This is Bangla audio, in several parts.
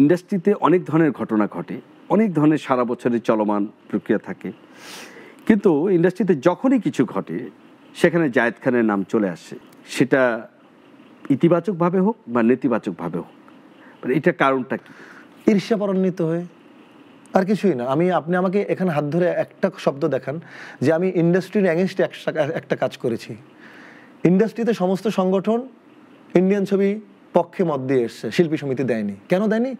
ইন্ডাস্ট্রিতে অনেক ধরনের ঘটনা ঘটে অনেক ধরনের সারা বছরের চলমান প্রক্রিয়া থাকে কিন্তু ইন্ডাস্ট্রিতে যখনই কিছু ঘটে সেখানে জায়দ খানের নাম চলে আসে সেটা ইতিবাচকভাবে হোক বা নেতিবাচকভাবে হোক মানে এটা কারণটা কি পরান্বিত হয়ে আর কিছুই না আমি আপনি আমাকে এখানে হাত ধরে একটা শব্দ দেখান যে আমি ইন্ডাস্ট্রির অ্যাগেনস্টে একটা কাজ করেছি ইন্ডাস্ট্রিতে সমস্ত সংগঠন ইন্ডিয়ান ছবি পক্ষে মত দিয়ে এসছে শিল্পী সমিতি দেয়নি কেন দেয়নি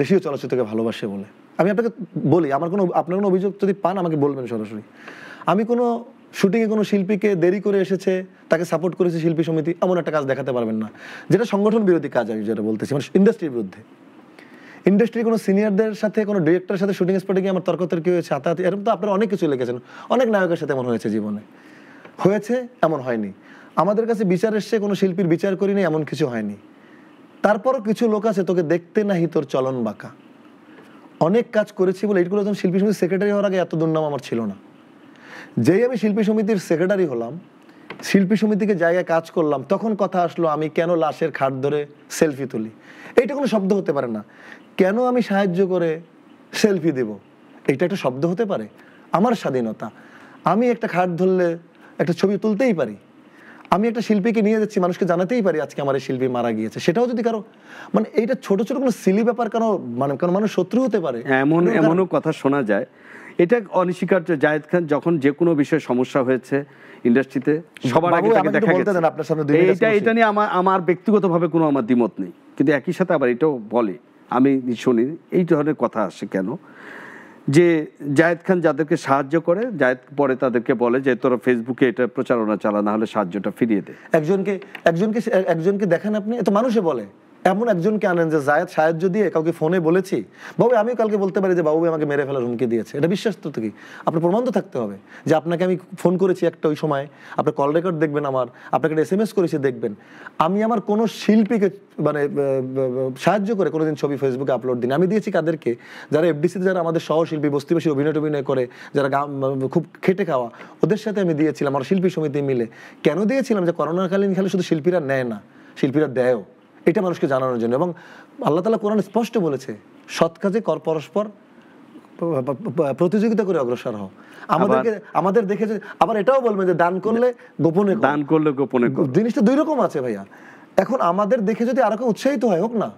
দেশীয় চলচ্চিত্রকে ভালোবাসে বলে আমি আপনাকে বলি আমার কোনো আপনার কোনো অভিযোগ যদি পান আমাকে বলবেন সরাসরি আমি কোনো শুটিংয়ে কোনো শিল্পীকে দেরি করে এসেছে তাকে সাপোর্ট করেছে শিল্পী সমিতি এমন একটা কাজ দেখাতে পারবেন না যেটা সংগঠন বিরোধী কাজ আমি যেটা বলতেছি মানে ইন্ডাস্ট্রির বিরুদ্ধে ইন্ডাস্ট্রির কোনো সিনিয়রদের সাথে কোনো ডিরেক্টরের সাথে শুটিং স্পটে গিয়ে আমার কি হয়েছে হাতাহাতি এরকম তো আপনারা অনেক কিছু লিখেছেন অনেক নায়কের সাথে এমন হয়েছে জীবনে হয়েছে এমন হয়নি আমাদের কাছে বিচার এসছে কোনো শিল্পীর বিচার করিনি এমন কিছু হয়নি তারপরও কিছু লোক আছে তোকে দেখতে নাহি তোর চলন বাঁকা অনেক কাজ করেছি বলে এইগুলো যখন শিল্পী সমিতির সেক্রেটারি হওয়ার আগে এত দুর্নাম আমার ছিল না যেই আমি শিল্পী সমিতির সেক্রেটারি হলাম শিল্পী সমিতিকে জায়গায় কাজ করলাম তখন কথা আসলো আমি কেন লাশের খাট ধরে সেলফি তুলি এইটা কোনো শব্দ হতে পারে না কেন আমি সাহায্য করে সেলফি দেব এটা একটা শব্দ হতে পারে আমার স্বাধীনতা আমি একটা খাট ধরলে একটা ছবি তুলতেই পারি আমি একটা শিল্পীকে নিয়ে যাচ্ছি মানুষকে জানাতেই পারি আজকে আমার এই শিল্পী মারা গিয়েছে সেটাও যদি কারো মানে এইটা ছোট ছোট কোনো সিলি ব্যাপার কেন মানে কারণ মানুষ শত্রু হতে পারে এমন এমনও কথা শোনা যায় এটা অনস্বীকার্য জায়দ খান যখন যে কোনো বিষয়ে সমস্যা হয়েছে ইন্ডাস্ট্রিতে সবার আগে তাকে দেখা গেছে আপনার সামনে এটা এটা নিয়ে আমার আমার ব্যক্তিগতভাবে কোনো আমার দ্বিমত নেই কিন্তু একই সাথে আবার এটাও বলে আমি শুনি এই ধরনের কথা আসে কেন যে জায়েদ খান যাদেরকে সাহায্য করে জায়েদ পরে তাদেরকে বলে যে তোরা ফেসবুকে এটা প্রচারণা চালা না হলে সাহায্যটা ফিরিয়ে দে একজনকে একজনকে একজনকে দেখেন আপনি এত মানুষে বলে এমন একজনকে আনেন যে জায়দ সাহায্য দিয়ে কাউকে ফোনে বলেছি বাবু আমিও কালকে বলতে পারি যে বাবু আমাকে মেরে ফেলার হুমকি দিয়েছে এটা বিশ্বাস তো কি আপনার প্রমাণ তো থাকতে হবে যে আপনাকে আমি ফোন করেছি একটা ওই সময় আপনার কল রেকর্ড দেখবেন আমার আপনাকে একটা এস এম এস করেছি দেখবেন আমি আমার কোনো শিল্পীকে মানে সাহায্য করে কোনোদিন ছবি ফেসবুকে আপলোড দিন আমি দিয়েছি কাদেরকে যারা এফডিসিতে যারা আমাদের সহশিল্পী বস্তিবাসী অভিনয় অভিনয় করে যারা খুব খেটে খাওয়া ওদের সাথে আমি দিয়েছিলাম আমার শিল্পী সমিতি মিলে কেন দিয়েছিলাম যে করোনাকালীন খেলে শুধু শিল্পীরা নেয় না শিল্পীরা দেয়ও এটা মানুষকে জানানোর জন্য এবং আল্লাহ তালা কোরআন স্পষ্ট বলেছে সৎ কাজে কর পরস্পর প্রতিযোগিতা করে অগ্রসর হও আমাদেরকে আমাদের দেখে আবার এটাও বলবেন যে দান করলে গোপনে দান করলে গোপনে জিনিসটা দুই রকম আছে ভাইয়া এখন আমাদের দেখে যদি আরো উৎসাহিত হয় হোক না